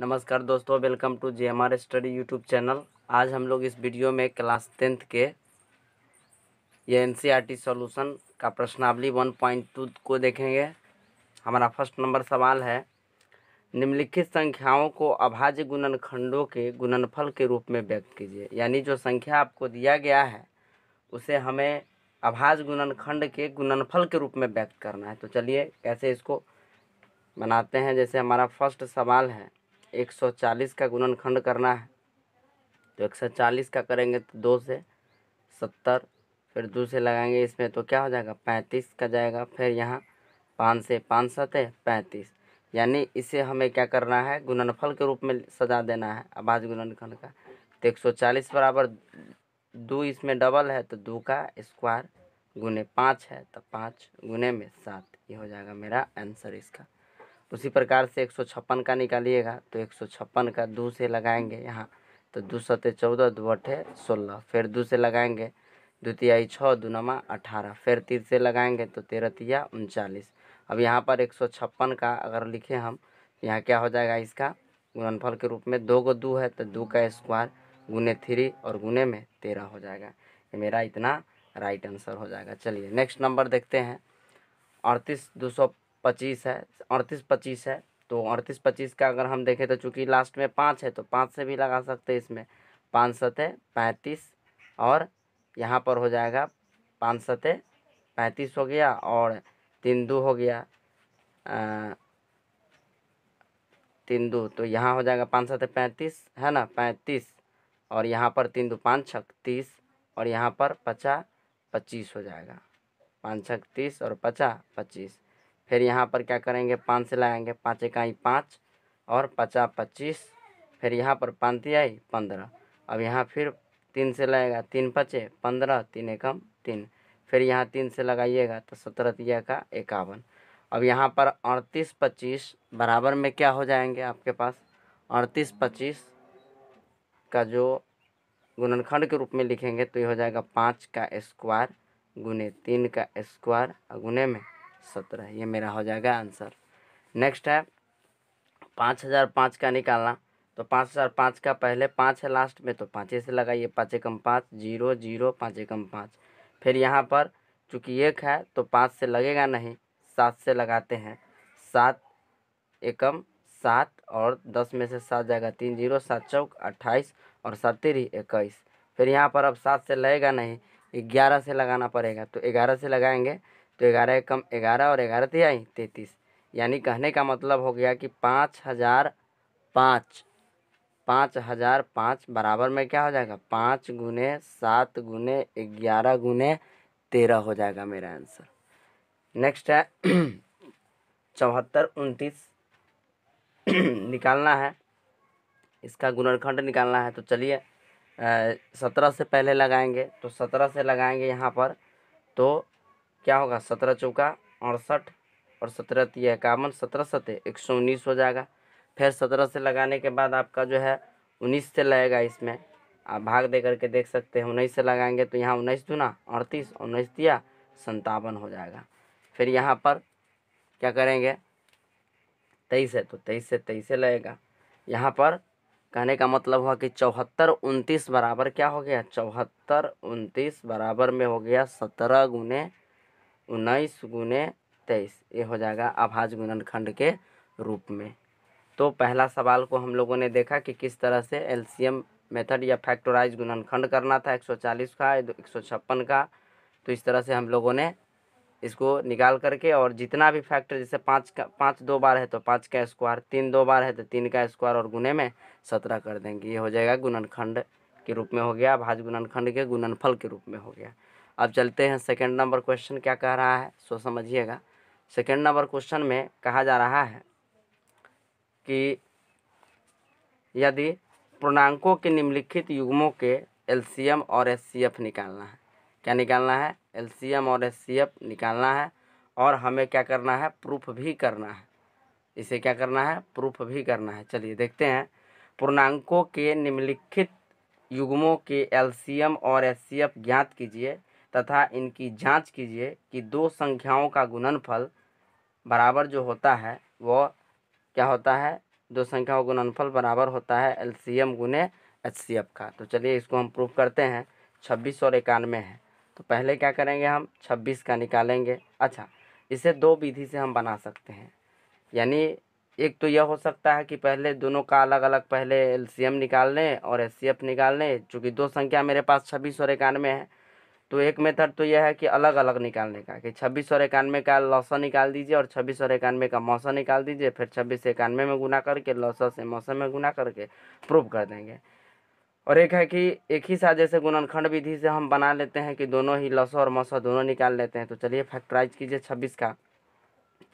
नमस्कार दोस्तों welcome to जे हमारे स्टडी यूट्यूब चैनल आज हम लोग इस वीडियो में क्लास टेंथ के ये N C R T solution का प्रश्नावली वन पॉइंट टू को देखेंगे हमारा फर्स्ट नंबर सवाल है निम्नलिखित संख्याओं को अभाज्य गुणनखंडों के गुणनफल के रूप में व्यक्त कीजिए यानी जो संख्या आपको दिया गया है उसे हमें अभाज गुणनखंड के गुणनफल के रूप में व्यक्त करना है तो चलिए कैसे इसको बनाते हैं जैसे हमारा फर्स्ट सवाल है 140 का गुणनखंड करना है तो 140 का करेंगे तो दो से सत्तर फिर दो से लगाएंगे इसमें तो क्या हो जाएगा पैंतीस का जाएगा फिर यहाँ पाँच से पाँच सत पैंतीस यानी इसे हमें क्या करना है गुणनफल के रूप में सजा देना है आवाज गुणनखंड का तो एक सौ चालीस बराबर दो इसमें डबल है तो दो का स्क्वायर गुने पाँच है तो पाँच गुने में सात ये हो जाएगा मेरा आंसर इसका उसी प्रकार से एक सौ छप्पन का निकालिएगा तो एक सौ छप्पन का दो से लगाएंगे यहाँ तो दो सत्य चौदह दो अठे सोलह फिर दो से लगाएंगे द्वितीयाई छः दो नमा अठारह फिर तीर से लगाएंगे तो तेरह तिया उनचालीस अब यहाँ पर एक सौ छप्पन का अगर लिखें हम तो यहाँ क्या हो जाएगा इसका गुणनफल के रूप में दो गो दो है तो दो का स्क्वायर गुने थ्री और गुने में तेरह हो जाएगा ये मेरा इतना राइट आंसर हो जाएगा चलिए नेक्स्ट नंबर देखते हैं अड़तीस दो सौ पच्चीस है अड़तीस पच्चीस है तो अड़तीस पच्चीस का अगर हम देखें तो चूँकि लास्ट में पाँच है तो पाँच से भी लगा सकते हैं इसमें पाँच सतह पैंतीस और यहाँ पर हो जाएगा पाँच सतह पैंतीस हो गया और तीन दो हो गया तीन दो तो यहाँ हो जाएगा पाँच सतह पैंतीस है ना पैंतीस और यहाँ पर तीन दो पाँच छक तीस और यहाँ पर पचा पच्चीस हो जाएगा पाँच छक तीस और पचा पच्चीस फिर यहाँ पर क्या करेंगे पाँच से लगाएंगे पाँच इकाई पाँच और पचास पच्चीस फिर यहाँ पर पाँच आई पंद्रह अब यहाँ फिर तीन से लगेगा तीन पचे पंद्रह तीन एकम तीन फिर यहाँ तीन से लगाइएगा तो सत्रह तिया का इक्यावन अब यहाँ पर अड़तीस पच्चीस बराबर में क्या हो जाएंगे आपके पास अड़तीस पच्चीस का जो गुणनखंड के रूप में लिखेंगे तो ये हो जाएगा पाँच का स्क्वायर गुने तीन का स्क्वायर गुने में सत्रह ये मेरा हो जाएगा आंसर नेक्स्ट है पाँच हज़ार पाँच का निकालना तो पाँच हज़ार पाँच का पहले पाँच है लास्ट में तो पाँचे से लगाइए पाँच एकम पाँच जीरो जीरो पाँच एकम पाँच फिर यहाँ पर चूँकि एक है तो पाँच से लगेगा नहीं सात से लगाते हैं सात एकम सात और दस में से सात जाएगा तीन जीरो सात चौक अट्ठाईस और सात तिरी इक्कीस फिर यहाँ पर अब सात से लगेगा नहीं ग्यारह से लगाना पड़ेगा तो ग्यारह से लगाएंगे तो ग्यारह कम ग्यारह और ग्यारह तिहाई तैंतीस यानी कहने का मतलब हो गया कि पाँच हज़ार पाँच पाँच हज़ार पाँच बराबर में क्या हो जाएगा पाँच गुने सात गुने ग्यारह गुने तेरह हो जाएगा मेरा आंसर नेक्स्ट है चौहत्तर उनतीस निकालना है इसका गुणनखंड निकालना है तो चलिए सत्रह से पहले लगाएंगे तो सत्रह से लगाएंगे यहाँ पर तो क्या होगा सत्रह चौका अड़सठ और सत्रह ती इक्यावन सत्रह सतह एक सौ उन्नीस हो जाएगा फिर सत्रह से लगाने के बाद आपका जो है उन्नीस से लगेगा इसमें आप भाग दे करके देख सकते हैं उन्नीस से लगाएंगे तो यहाँ उन्नीस दूना अड़तीस उन्नीस दिया संतावन हो जाएगा फिर यहाँ पर क्या करेंगे तेईस है तो तेईस से तेईस से लगेगा यहाँ पर कहने का मतलब हुआ कि चौहत्तर उनतीस बराबर क्या हो गया चौहत्तर उनतीस बराबर में हो गया सत्रह गुने उन्नीस गुने तेईस ये हो जाएगा आभाज गुणनखंड के रूप में तो पहला सवाल को हम लोगों ने देखा कि किस तरह से एलसीएम मेथड या फैक्टोराइज गुणनखंड करना था 140 का 156 का तो इस तरह से हम लोगों ने इसको निकाल करके और जितना भी फैक्टर जैसे पाँच का पाँच दो बार है तो पाँच का स्क्वायर तीन दो बार है तो तीन का स्क्वायर और गुने में सत्रह कर देंगे ये हो जाएगा गुणनखंड के रूप में हो गया भाज गुणनखंड के गुणनफल के रूप में हो गया अब चलते हैं सेकंड नंबर क्वेश्चन क्या कह रहा है सो समझिएगा सेकंड नंबर क्वेश्चन में कहा जा रहा है कि यदि पूर्णांकों के निम्नलिखित युग्मों के एलसीएम और एस निकालना है क्या निकालना है एलसीएम और एस निकालना है और हमें क्या करना है प्रूफ भी करना है इसे क्या करना है प्रूफ भी करना है चलिए देखते हैं पूर्णांकों के निम्नलिखित युग्मों के एलसीएम और एस ज्ञात कीजिए तथा इनकी जांच कीजिए कि दो संख्याओं का गुणनफल बराबर जो होता है वह क्या होता है दो संख्याओं का गुणनफल बराबर होता है एल सी एम गुने एच सी एफ का तो चलिए इसको हम प्रूफ करते हैं छब्बीस और इक्यानवे है तो पहले क्या करेंगे हम छब्बीस का निकालेंगे अच्छा इसे दो विधि से हम बना सकते हैं यानी एक तो यह हो सकता है कि पहले दोनों का अलग अलग पहले एल सी एम निकाल लें और एच सी एफ निकाल लें चूँकि दो संख्या मेरे पास छब्बीस और इक्यानवे है तो एक मेथड तो यह है कि अलग अलग निकालने का कि छब्बीस सौ इक्यानवे का लौसा निकाल दीजिए और छब्बीस सौ इक्यानवे का मौसा निकाल दीजिए फिर छब्बीस सौ इक्यानवे में गुना करके लौसा से मौसम में गुना करके प्रूव कर देंगे और एक है कि एक ही साथ जैसे गुणनखंड विधि से हम बना लेते हैं कि दोनों ही लौसा और मौसा दोनों निकाल लेते हैं तो चलिए फैक्टराइज कीजिए छब्बीस का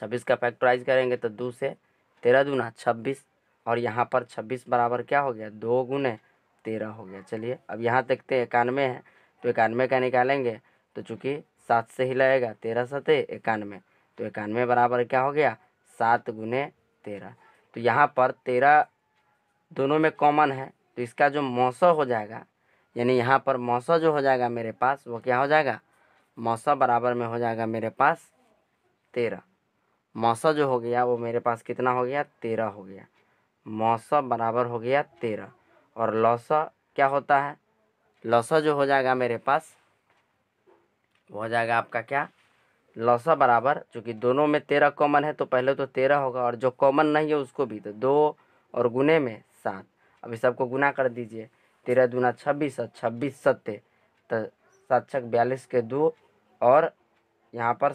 छब्बीस का फैक्टराइज करेंगे तो दो से तेरह दूना छब्बीस और यहाँ पर छब्बीस बराबर क्या हो गया दो गुने तेरह हो गया चलिए अब यहाँ देखते हैं इक्यानवे है तो इक्यानवे का निकालेंगे तो चूँकि सात से ही लगेगा तेरह सते इक्यानवे तो इक्यानवे बराबर क्या हो गया सात गुने तेरह तो यहाँ पर तेरह दोनों में कॉमन है तो इसका जो मौसम हो जाएगा यानी यहाँ पर मौसम जो हो जाएगा मेरे पास वो क्या हो जाएगा मौसम बराबर में हो जाएगा मेरे पास तेरह मौसम जो हो गया वो मेरे पास कितना हो गया तेरह हो गया मौसम बराबर हो गया तेरह और लौसा क्या होता है लसा जो हो जाएगा मेरे पास वो हो जाएगा आपका क्या लसा बराबर चूँकि दोनों में तेरह कॉमन है तो पहले तो तेरह होगा और जो कॉमन नहीं है उसको भी तो दो और गुने में सात अभी सबको गुना कर दीजिए तेरह दूना छब्बीस और छब्बीस सत्य तो सात छः बयालीस के दो और यहाँ पर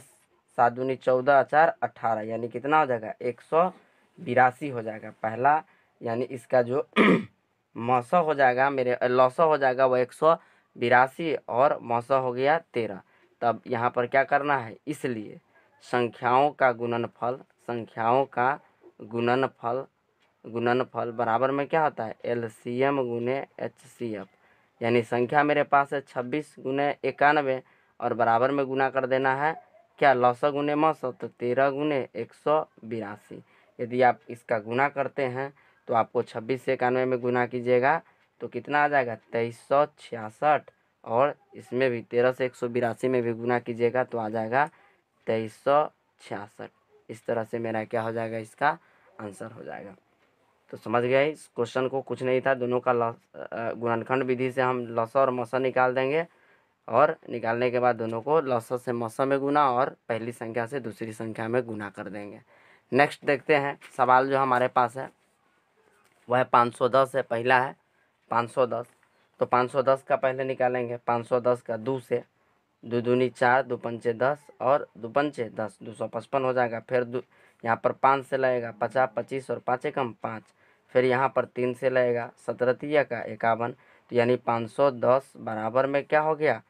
सात दूनी चौदह चार अट्ठारह यानी कितना हो जाएगा एक सौ बिरासी हो जाएगा पहला यानी इसका जो मौसा हो जाएगा मेरे लौसा हो जाएगा वो एक सौ बिरासी और मौसा हो गया तेरह तब यहाँ पर क्या करना है इसलिए संख्याओं का गुणनफल संख्याओं का गुणनफल गुणनफल बराबर में क्या होता है एल सी एम गुने एच सी एफ यानी संख्या मेरे पास है छब्बीस गुने इक्यानवे और बराबर में गुना कर देना है क्या सौ गुने मौसौ तो तेरह गुने एक सौ बिरासी यदि आप इसका गुना करते हैं तो आपको छब्बीस से इक्यानवे में गुना कीजिएगा तो कितना आ जाएगा तेईस सौ छियासठ और इसमें भी तेरह से एक सौ बिरासी में भी गुना कीजिएगा तो आ जाएगा तेईस सौ छियासठ इस तरह से मेरा क्या हो जाएगा इसका आंसर हो जाएगा तो समझ गए इस क्वेश्चन को कुछ नहीं था दोनों का लस गुणनखंड विधि से हम लस और मौसम निकाल देंगे और निकालने के बाद दोनों को लस से मौसम में गुना और पहली संख्या से दूसरी संख्या में गुना कर देंगे नेक्स्ट देखते हैं सवाल जो हमारे पास है वह पाँच सौ दस है पहला है पाँच सौ दस तो पाँच सौ दस का पहले निकालेंगे पाँच सौ दस का दो से दो दूनी चार दो पंचे दस और दो पंचे दस दो सौ पचपन हो जाएगा फिर दो यहाँ पर पाँच से लगेगा पचास पच्चीस और पाँच एकम पाँच फिर यहाँ पर तीन से लगेगा सतरतिया का इक्यावन तो यानी पाँच सौ दस बराबर में क्या हो गया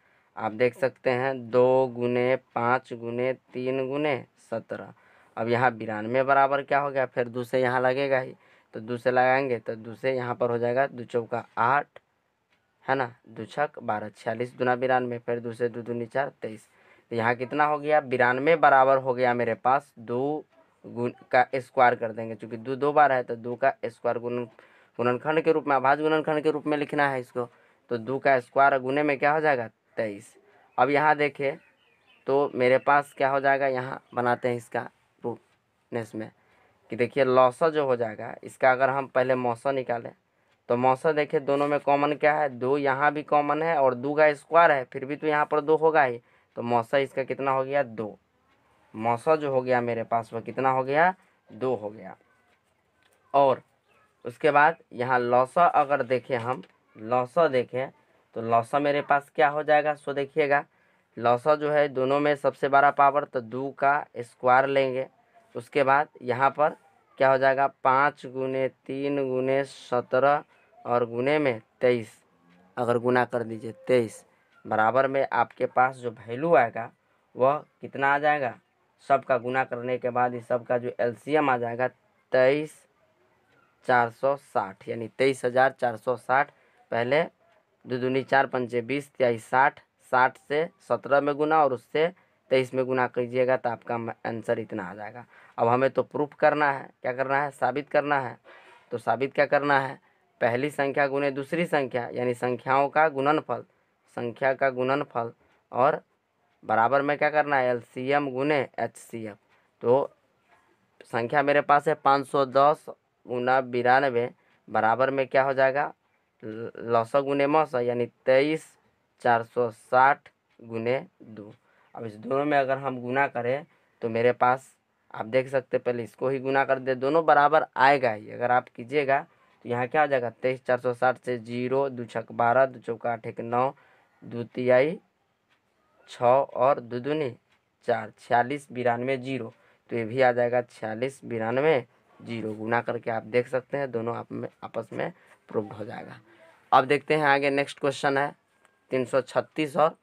आप देख सकते हैं दो गुने पाँच गुने तीन गुने सत्रह अब यहाँ बिरानवे बराबर क्या हो गया फिर दूसरे यहाँ लगेगा ही तो दो से लगाएंगे तो दो से यहाँ पर हो जाएगा दो चौका आठ है ना दो छक बारह छियालीस दुना बिरानवे फिर दो से दो दूनी चार तेईस तो यहाँ कितना हो गया बिरानवे बराबर हो गया मेरे पास दो गुण का स्क्वायर कर देंगे क्योंकि दो दो बार है तो दो का स्क्वायर गुण गुणनखंड के रूप में आभाज गुणनखंड के रूप में लिखना है इसको तो दो का स्क्वायर गुने में क्या हो जाएगा तेईस अब यहाँ देखे तो मेरे पास क्या हो जाएगा यहाँ बनाते हैं इसका रूप में कि देखिए लॉसा जो हो जाएगा इसका अगर हम पहले मौसा निकालें तो मौसा देखिए दोनों में कॉमन क्या है दो यहाँ भी कॉमन है और दो का स्क्वायर है फिर भी तो यहाँ पर दो होगा ही तो मौसा इसका कितना हो गया दो मौसा जो हो गया मेरे पास वह कितना हो गया दो हो गया और उसके बाद यहाँ लौसा अगर देखें हम लौसा देखें तो लौसा मेरे पास क्या हो जाएगा सो देखिएगा लौसा जो है दोनों में सबसे बड़ा पावर तो दो का स्क्वायर लेंगे उसके बाद यहाँ पर क्या हो जाएगा पाँच गुने तीन गुने सत्रह और गुने में तेईस अगर गुना कर दीजिए तेईस बराबर में आपके पास जो वैल्यू आएगा वह कितना आ जाएगा सब का गुना करने के बाद इस सब का जो एलसीएम आ जाएगा तेईस चार सौ साठ यानी तेईस हज़ार चार सौ साठ पहले दो दूनी चार पंचे बीस तेईस साठ साठ से सत्रह में गुना और उससे तेईस तो में गुना कीजिएगा तो आपका आंसर इतना आ जाएगा अब हमें तो प्रूफ करना है क्या करना है साबित करना है तो साबित क्या करना है पहली संख्या गुने दूसरी संख्या यानी संख्याओं का गुणनफल संख्या का गुणनफल और बराबर में क्या करना है एल सी एम गुने एच सी एम तो संख्या मेरे पास है पाँच सौ दस गुना बिरानवे बराबर में क्या हो जाएगा लौसौ गुने मौसौ यानी तेईस चार सौ साठ गुने दो अब इस दोनों में अगर हम गुना करें तो मेरे पास आप देख सकते पहले इसको ही गुना कर दे दोनों बराबर आएगा ही अगर आप कीजिएगा तो यहाँ क्या हो जाएगा तेईस चार सौ साठ से जीरो दो छक बारह दो चौका आठ एक नौ दो तिहाई छः और दो दूनी चार छियालीस बिरानवे जीरो तो ये भी आ जाएगा छियालीस बिरानवे जीरो गुना करके आप देख सकते हैं दोनों आप में आपस में प्रूव हो जाएगा अब देखते हैं आगे नेक्स्ट क्वेश्चन है तीन सौ छत्तीस और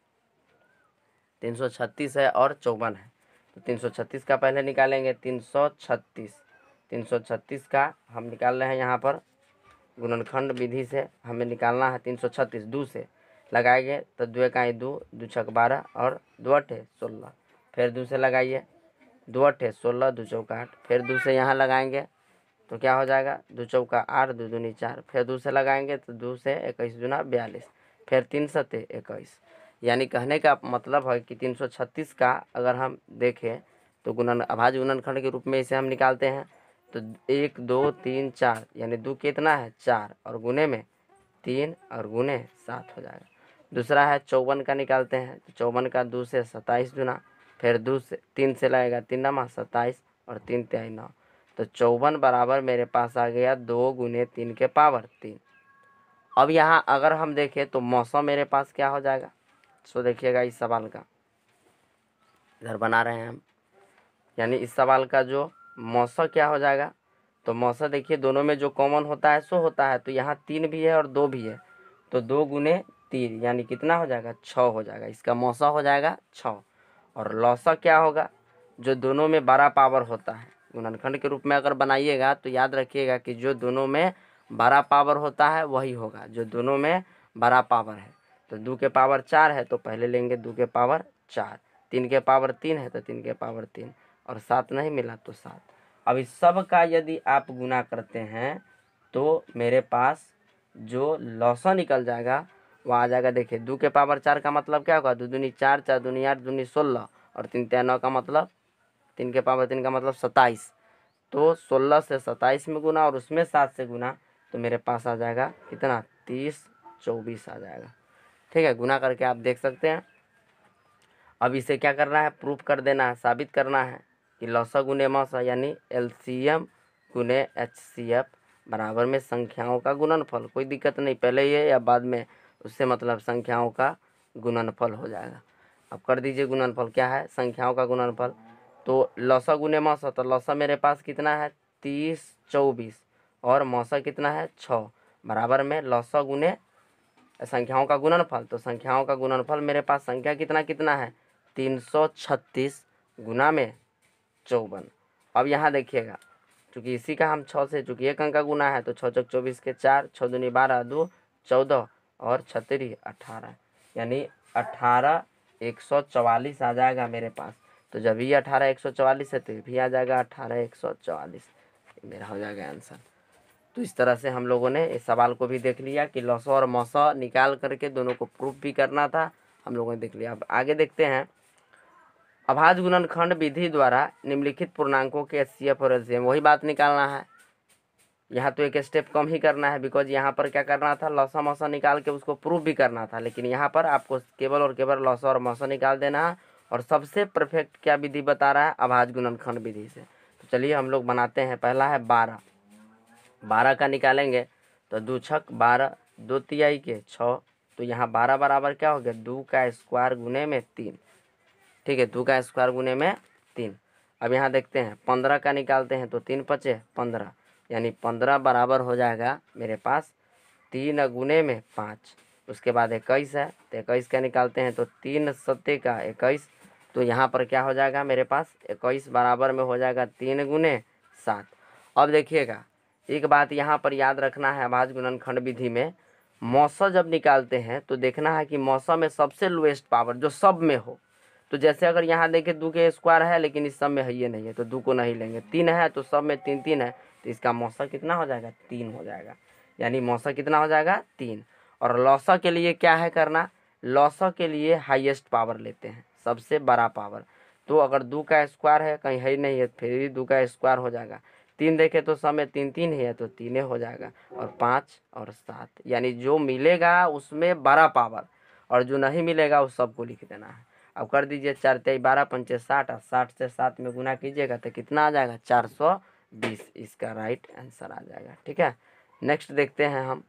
तीन सौ छत्तीस है और चौवन है तो तीन सौ छत्तीस का पहले निकालेंगे तीन सौ छत्तीस तीन सौ छत्तीस का हम निकाल रहे हैं यहाँ पर गुणनखंड विधि से हमें निकालना है तीन सौ छत्तीस दो से लगाएंगे तो दो इकाई दो दो छक बारह और दो अठे सोलह फिर दो से लगाइए दो अठे सोलह दो चौका आठ फिर दो से यहाँ लगाएंगे तो क्या हो जाएगा दो चौका आठ दो दूनी चार फिर दो से लगाएंगे तो दो से इक्कीस दूना बयालीस फिर तीन सत्य इक्कीस यानी कहने का मतलब है कि 336 का अगर हम देखें तो गुणन अभाज्य गुणनखंड के रूप में इसे हम निकालते हैं तो एक दो तीन चार यानी दो कितना है चार और गुने में तीन और गुने सात हो जाएगा दूसरा है चौवन का निकालते हैं तो चौवन का दो से सत्ताईस गुना फिर दो से तीन से लगेगा तीन नमा सत्ताईस और तीन त्याई नौ तो चौवन बराबर मेरे पास आ गया दो गुने तीन के पावर तीन अब यहाँ अगर हम देखें तो मौसम मेरे पास क्या हो जाएगा सो देखिएगा इस सवाल का इधर बना रहे हैं हम यानी इस सवाल का जो मौसम क्या हो जाएगा तो मौसम देखिए दोनों में जो कॉमन होता है सो होता है तो यहाँ तीन भी है और दो भी है तो दो गुने तीन यानी कितना हो जाएगा छः हो जाएगा इसका मौसम हो जाएगा छ और लौसा क्या होगा जो दोनों में बारह पावर होता है गुणनखंड के रूप में अगर बनाइएगा तो याद रखिएगा कि जो दोनों में बारह पावर होता है वही होगा जो दोनों में बारह पावर है तो दो के पावर चार है तो पहले लेंगे दो के पावर चार तीन के पावर तीन है तो तीन के पावर तीन और सात नहीं मिला तो सात अब इस सब का यदि आप गुना करते हैं तो मेरे पास जो लौसा निकल जाएगा वह आ जाएगा देखिए दो के पावर चार का मतलब क्या होगा दो दूनी चार चार दूनी आठ दूनी सोलह और तीन त्या नौ का मतलब तीन के पावर तीन का मतलब सत्ताईस तो सोलह से सत्ताईस में गुना और उसमें सात से गुना तो मेरे पास आ जाएगा कितना तीस चौबीस आ जाएगा ठीक है गुना करके आप देख सकते हैं अब इसे क्या करना है प्रूफ कर देना है साबित करना है कि लौसा गुने मौसा यानी एल सी एम गुने एच सी एफ बराबर में संख्याओं का गुणनफल कोई दिक्कत नहीं पहले ये या बाद में उससे मतलब संख्याओं का गुणनफल हो जाएगा अब कर दीजिए गुणनफल क्या है संख्याओं का गुणनफल तो लौसा गुने मौसा तो लौसा मेरे पास कितना है तीस चौबीस और मौसा कितना है छः बराबर में लौसा गुने संख्याओं का गुणनफल तो संख्याओं का गुणनफल मेरे पास संख्या कितना कितना है तीन सौ छत्तीस गुना में चौवन अब यहाँ देखिएगा चूँकि इसी का हम छः से चूँकि एक अंक का गुना है तो छः चौक चौबीस के चार छः दूनी बारह दो चौदह और छतरी अठारह यानी अठारह एक सौ चवालीस आ जाएगा मेरे पास तो जब ये अठारह एक सौ चवालीस है तो भी आ जाएगा अठारह एक सौ चवालीस मेरा हो जाएगा आंसर तो इस तरह से हम लोगों ने इस सवाल को भी देख लिया कि लसो और मौस निकाल करके दोनों को प्रूफ भी करना था हम लोगों ने देख लिया अब आगे देखते हैं अभाज गुणनखंड विधि द्वारा निम्नलिखित पूर्णांकों के एस सी एफ और एल सी एम वही बात निकालना है यहाँ तो एक स्टेप कम ही करना है बिकॉज यहाँ पर क्या करना था लौसा मौसा निकाल के उसको प्रूफ भी करना था लेकिन यहाँ पर आपको केवल और केवल लौसा और मौसा निकाल देना है और सबसे परफेक्ट क्या विधि बता रहा है अभाज गुणनखंड विधि से तो चलिए हम लोग बनाते हैं पहला है बारह बारह का निकालेंगे तो दो छक बारह दो तिहाई के छः तो यहाँ बारह बराबर क्या हो गया दो का स्क्वायर गुने में तीन ठीक है दो का स्क्वायर गुने में तीन अब यहाँ देखते हैं पंद्रह का निकालते हैं तो तीन पचे पंद्रह यानी पंद्रह बराबर हो जाएगा मेरे पास तीन गुने में पाँच उसके बाद इक्कीस है तो इक्कीस का निकालते हैं तो तीन सत्य का इक्कीस तो यहाँ पर क्या हो जाएगा मेरे पास इक्कीस बराबर में हो जाएगा तीन गुने सात अब देखिएगा एक बात यहाँ पर याद रखना है आवाज गुणनखंड विधि में मौसा जब निकालते हैं तो देखना है कि मौसा में सबसे लोएस्ट पावर जो सब में हो तो जैसे अगर यहाँ देखें दो के स्क्वायर है लेकिन इस सब में है ये नहीं है तो दो को नहीं लेंगे तीन है तो सब में तीन तीन है तो इसका मौसा कितना हो जाएगा तीन हो जाएगा यानी मौसा कितना हो जाएगा तीन और लौसा के लिए क्या है करना लौसा के लिए हाइएस्ट पावर लेते हैं सबसे बड़ा पावर तो अगर दो का स्क्वायर है कहीं है ही नहीं है फिर भी दो का स्क्वायर हो जाएगा तीन देखे तो समय तीन तीन तीन है तो तीने हो जाएगा और पाँच और सात यानी जो मिलेगा उसमें बारह पावर और जो नहीं मिलेगा उस सबको लिख देना है अब कर दीजिए चार तेई बारह पंचे साठ और साठ से सात में गुना कीजिएगा तो कितना आ जाएगा चार सौ बीस इसका राइट आंसर आ जाएगा ठीक है नेक्स्ट देखते हैं हम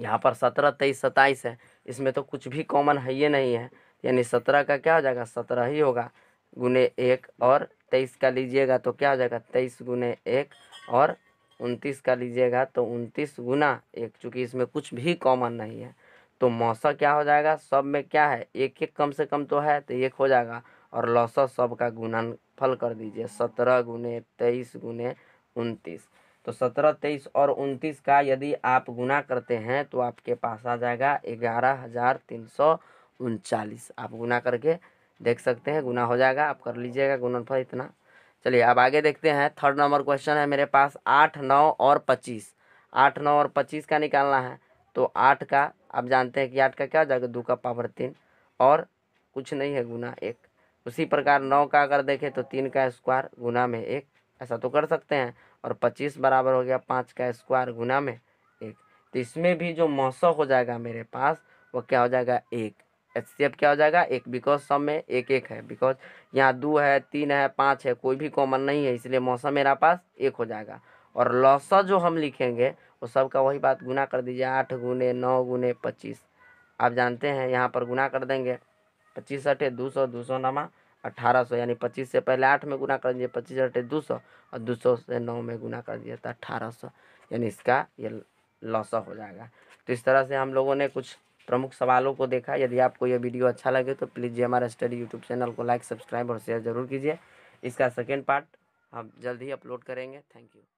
यहाँ पर सत्रह तेईस सत्ताईस है इसमें तो कुछ भी कॉमन है ये नहीं है यानी सत्रह का क्या हो जाएगा सत्रह ही होगा गुने एक और तेईस का लीजिएगा तो क्या हो जाएगा तेईस गुने एक और उनतीस का लीजिएगा तो उनतीस गुना एक चूँकि इसमें कुछ भी कॉमन नहीं है तो मौसा क्या हो जाएगा सब में क्या है एक एक कम से कम तो है तो एक हो जाएगा और लौसा सब का फल कर दीजिए सत्रह गुने तेईस गुने उनतीस तो सत्रह तेईस और उनतीस का यदि आप गुना करते हैं तो आपके पास आ जाएगा ग्यारह हज़ार तीन सौ उनचालीस आप गुना करके देख सकते हैं गुना हो जाएगा आप कर लीजिएगा गुनाफल इतना चलिए अब आगे देखते हैं थर्ड नंबर क्वेश्चन है मेरे पास आठ नौ और पच्चीस आठ नौ और पच्चीस का निकालना है तो आठ का आप जानते हैं कि आठ का क्या हो जाएगा दो का पावर तीन और कुछ नहीं है गुना एक उसी प्रकार नौ का अगर देखें तो तीन का स्क्वायर गुना में एक ऐसा तो कर सकते हैं और पच्चीस बराबर हो गया पाँच का स्क्वायर गुना में एक तो इसमें भी जो मौसम हो जाएगा मेरे पास वो क्या हो जाएगा एक एच सी एफ क्या हो जाएगा एक बिकॉज सब में एक एक है बिकॉज यहाँ दो है तीन है पाँच है कोई भी कॉमन नहीं है इसलिए मौसम मेरा पास एक हो जाएगा और लौसा जो हम लिखेंगे वो सब का वही बात गुना कर दीजिए आठ गुने नौ गुने पच्चीस आप जानते हैं यहाँ पर गुना कर देंगे पच्चीस अठे दो सौ दो सौ नमा अट्ठारह सौ यानी पच्चीस से पहले आठ में गुना कर दीजिए पच्चीस अठे दो सौ और दो सौ से नौ में गुना कर दीजिए तो अट्ठारह सौ यानी इसका ये लौसा हो जाएगा तो इस तरह से हम लोगों ने कुछ प्रमुख सवालों को देखा यदि आपको यह वीडियो अच्छा लगे तो प्लीज़ जी हमारा स्टडी यूट्यूब चैनल को लाइक सब्सक्राइब और शेयर जरूर कीजिए इसका सेकेंड पार्ट हम जल्द ही अपलोड करेंगे थैंक यू